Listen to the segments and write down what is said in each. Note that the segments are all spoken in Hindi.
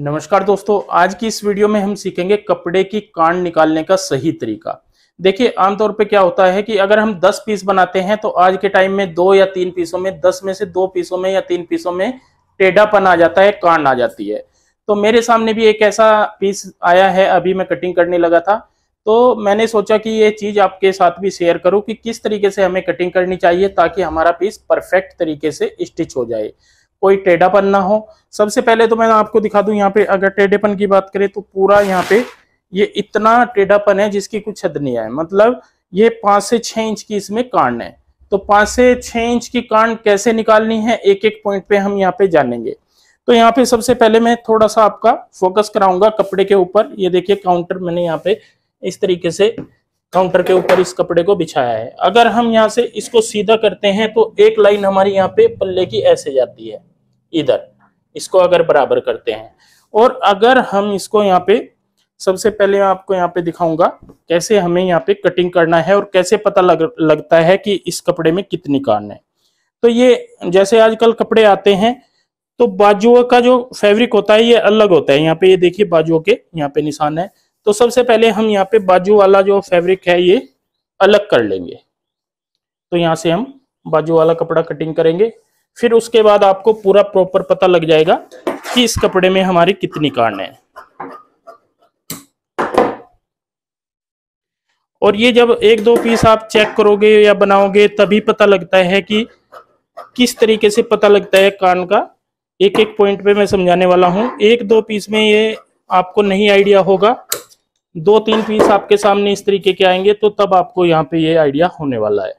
नमस्कार दोस्तों आज की इस वीडियो में हम सीखेंगे कपड़े की कांड निकालने का सही तरीका देखिए आमतौर पे क्या होता है कि अगर हम 10 पीस बनाते हैं तो आज के टाइम में दो या तीन पीसों में 10 में से दो पीसों में या तीन पीसों में टेढ़ापन आ जाता है कांड आ जाती है तो मेरे सामने भी एक ऐसा पीस आया है अभी मैं कटिंग करने लगा था तो मैंने सोचा कि ये चीज़ आपके साथ भी शेयर करूं कि किस तरीके से हमें कटिंग करनी चाहिए ताकि हमारा पीस परफेक्ट तरीके से स्टिच हो जाए कोई टेढ़ापन ना हो सबसे पहले तो मैं आपको दिखा दूं यहाँ पे अगर टेढ़ेपन की बात करें तो पूरा यहाँ पे ये इतना टेढ़ापन है जिसकी कुछ हद नहीं है मतलब ये पांच से छह इंच की इसमें कांड है तो पांच से छह इंच की कांड कैसे निकालनी है एक एक पॉइंट पे हम यहाँ पे जानेंगे तो यहाँ पे सबसे पहले मैं थोड़ा सा आपका फोकस कराऊंगा कपड़े के ऊपर ये देखिए काउंटर मैंने यहाँ पे इस तरीके से काउंटर के ऊपर इस कपड़े को बिछाया है अगर हम यहाँ से इसको सीधा करते हैं तो एक लाइन हमारी यहाँ पे पल्ले की ऐसे जाती है इधर इसको अगर बराबर करते हैं और अगर हम इसको यहाँ पे सबसे पहले मैं आपको यहाँ पे दिखाऊंगा कैसे हमें यहाँ पे कटिंग करना है और कैसे पता लग, लगता है कि इस कपड़े में कितनी कान है तो ये जैसे आजकल कपड़े आते हैं तो बाजुओं का जो फैब्रिक होता है ये अलग होता है यहाँ पे ये देखिए बाजुओं के यहाँ पे निशान है तो सबसे पहले हम यहाँ पे बाजू वाला जो फैब्रिक है ये अलग कर लेंगे तो यहाँ से हम बाजू वाला कपड़ा कटिंग करेंगे फिर उसके बाद आपको पूरा प्रॉपर पता लग जाएगा कि इस कपड़े में हमारी कितनी कान है और ये जब एक दो पीस आप चेक करोगे या बनाओगे तभी पता लगता है कि किस तरीके से पता लगता है कान का एक एक पॉइंट पे मैं समझाने वाला हूँ एक दो पीस में ये आपको नहीं आइडिया होगा दो तीन पीस आपके सामने इस तरीके के आएंगे तो तब आपको यहाँ पे ये आइडिया होने वाला है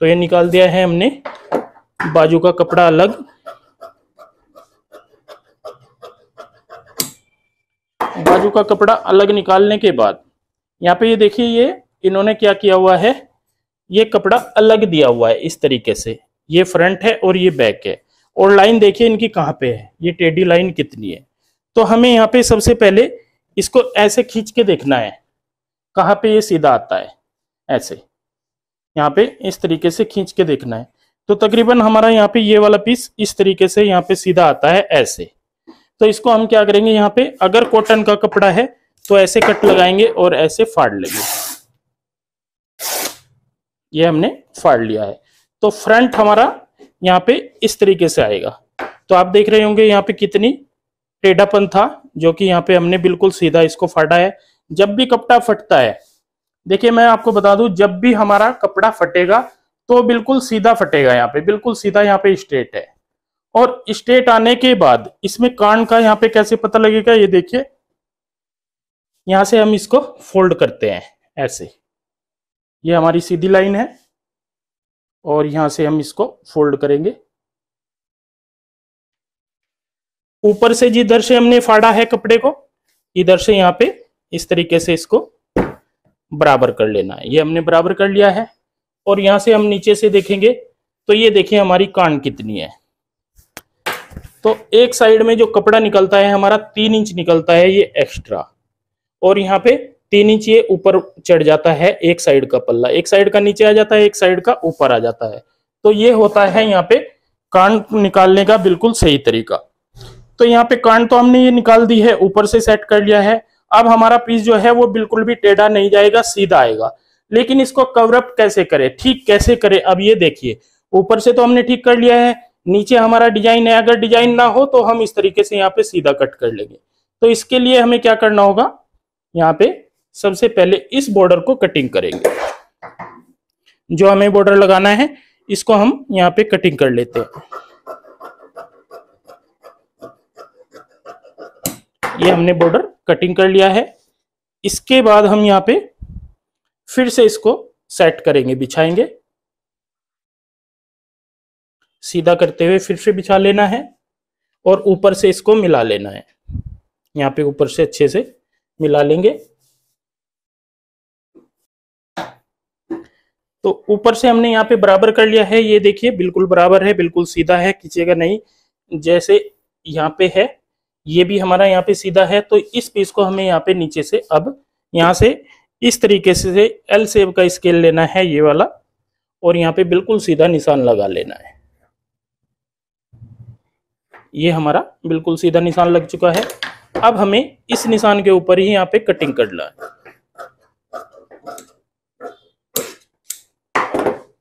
तो ये निकाल दिया है हमने बाजू का कपड़ा अलग बाजू का कपड़ा अलग निकालने के बाद यहाँ पे ये देखिए ये इन्होंने क्या किया हुआ है ये कपड़ा अलग दिया हुआ है इस तरीके से ये फ्रंट है और ये बैक है और लाइन देखिए इनकी कहाँ पे है ये टेढ़ी लाइन कितनी है तो हमें यहाँ पे सबसे पहले इसको ऐसे खींच के देखना है कहाँ पे ये सीधा आता है ऐसे यहाँ पे इस तरीके से खींच के देखना है तो तकरीबन हमारा यहाँ पे ये वाला पीस इस तरीके से यहाँ पे सीधा आता है ऐसे तो इसको हम क्या करेंगे यहाँ पे अगर कॉटन का कपड़ा है तो ऐसे कट लगाएंगे और ऐसे फाड़ लेंगे ये हमने फाड़ लिया है तो फ्रंट हमारा यहाँ पे इस तरीके से आएगा तो आप देख रहे होंगे यहाँ पे कितनी टेढ़ापन था जो कि यहाँ पे हमने बिल्कुल सीधा इसको फाटा है जब भी कपड़ा फटता है देखिए मैं आपको बता दूं जब भी हमारा कपड़ा फटेगा तो बिल्कुल सीधा फटेगा यहाँ पे बिल्कुल सीधा यहाँ पे स्ट्रेट है और स्ट्रेट आने के बाद इसमें कान का यहाँ पे कैसे पता लगेगा ये देखिए यहां से हम इसको फोल्ड करते हैं ऐसे ये हमारी सीधी लाइन है और यहां से हम इसको फोल्ड करेंगे ऊपर से जिधर से हमने फाड़ा है कपड़े को इधर से यहां पे इस तरीके से इसको बराबर कर लेना है ये हमने बराबर कर लिया है और यहां से हम नीचे से देखेंगे तो ये देखिए हमारी कांड कितनी है तो एक साइड में जो कपड़ा निकलता है हमारा तीन इंच निकलता है ये एक्स्ट्रा और यहाँ पे तीन इंच ये ऊपर चढ़ जाता है एक साइड का पल्ला एक साइड का नीचे आ जाता है एक साइड का ऊपर आ जाता है तो ये होता है यहाँ पे कांड निकालने का बिल्कुल सही तरीका तो यहाँ पे कांड तो हमने ये निकाल दी है ऊपर से सेट कर लिया है अब हमारा पीस जो है वो बिल्कुल भी टेढ़ा नहीं जाएगा सीधा आएगा लेकिन इसको कवरअप कैसे करें ठीक कैसे करें अब ये देखिए ऊपर से तो हमने ठीक कर लिया है नीचे हमारा डिजाइन है अगर डिजाइन ना हो तो हम इस तरीके से यहाँ पे सीधा कट कर लेंगे तो इसके लिए हमें क्या करना होगा यहाँ पे सबसे पहले इस बॉर्डर को कटिंग करेंगे जो हमें बॉर्डर लगाना है इसको हम यहाँ पे कटिंग कर लेते हैं ये हमने बॉर्डर कटिंग कर लिया है इसके बाद हम यहाँ पे फिर से इसको सेट करेंगे बिछाएंगे सीधा करते हुए फिर से बिछा लेना है और ऊपर से इसको मिला लेना है यहाँ पे ऊपर से अच्छे से मिला लेंगे तो ऊपर से हमने यहाँ पे बराबर कर लिया है ये देखिए बिल्कुल बराबर है बिल्कुल सीधा है खींचेगा नहीं जैसे यहाँ पे है ये भी हमारा यहाँ पे सीधा है तो इस पीस को हमें यहाँ पे नीचे से अब यहाँ से इस तरीके से एल सेव का स्केल लेना है ये वाला और यहाँ पे बिल्कुल सीधा निशान लगा लेना है ये हमारा बिल्कुल सीधा निशान लग चुका है अब हमें इस निशान के ऊपर ही यहाँ पे कटिंग करना है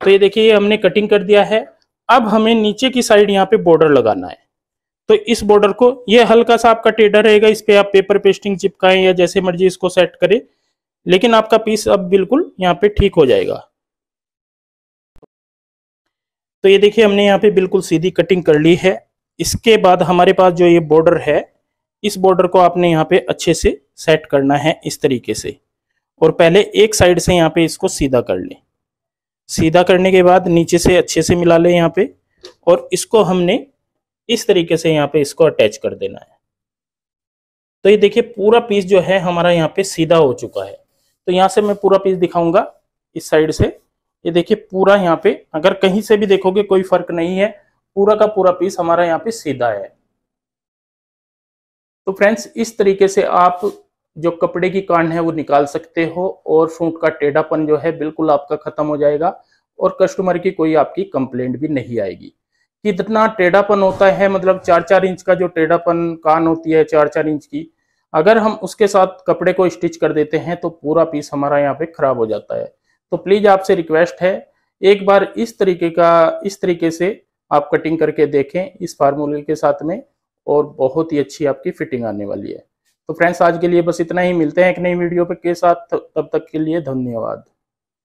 तो ये देखिए हमने कटिंग कर दिया है अब हमें नीचे की साइड यहाँ पे बॉर्डर लगाना है तो इस बॉर्डर को ये हल्का सा आपका टेडर रहेगा इस पे आप पेपर पेस्टिंग चिपकाएं या जैसे मर्जी इसको सेट करें लेकिन आपका पीस अब बिल्कुल यहाँ पे ठीक हो जाएगा तो ये देखिए हमने यहाँ पे बिल्कुल सीधी कटिंग कर ली है इसके बाद हमारे पास जो ये बॉर्डर है इस बॉर्डर को आपने यहाँ पे अच्छे से सेट करना है इस तरीके से और पहले एक साइड से यहाँ पे इसको सीधा कर लें सीधा करने के बाद नीचे से अच्छे से मिला लें यहाँ पे और इसको हमने इस तरीके से यहाँ पे इसको अटैच कर देना है तो ये देखिए पूरा पीस जो है हमारा यहाँ पे सीधा हो चुका है तो यहाँ से मैं पूरा पीस दिखाऊंगा इस साइड से ये देखिए पूरा यहाँ पे अगर कहीं से भी देखोगे कोई फर्क नहीं है पूरा का पूरा पीस हमारा यहाँ पे सीधा है तो फ्रेंड्स इस तरीके से आप जो कपड़े की कांड है वो निकाल सकते हो और सूट का टेढ़ापन जो है बिल्कुल आपका खत्म हो जाएगा और कस्टमर की कोई आपकी कंप्लेंट भी नहीं आएगी कितना टेढ़ापन होता है मतलब चार चार इंच का जो टेढ़ापन कान होती है चार चार इंच की अगर हम उसके साथ कपड़े को स्टिच कर देते हैं तो पूरा पीस हमारा यहाँ पे खराब हो जाता है तो प्लीज आपसे रिक्वेस्ट है एक बार इस तरीके का इस तरीके से आप कटिंग करके देखें इस फार्मूले के साथ में और बहुत ही अच्छी आपकी फिटिंग आने वाली है तो फ्रेंड्स आज के लिए बस इतना ही मिलते हैं एक नई वीडियो पे के साथ तब तक के लिए धन्यवाद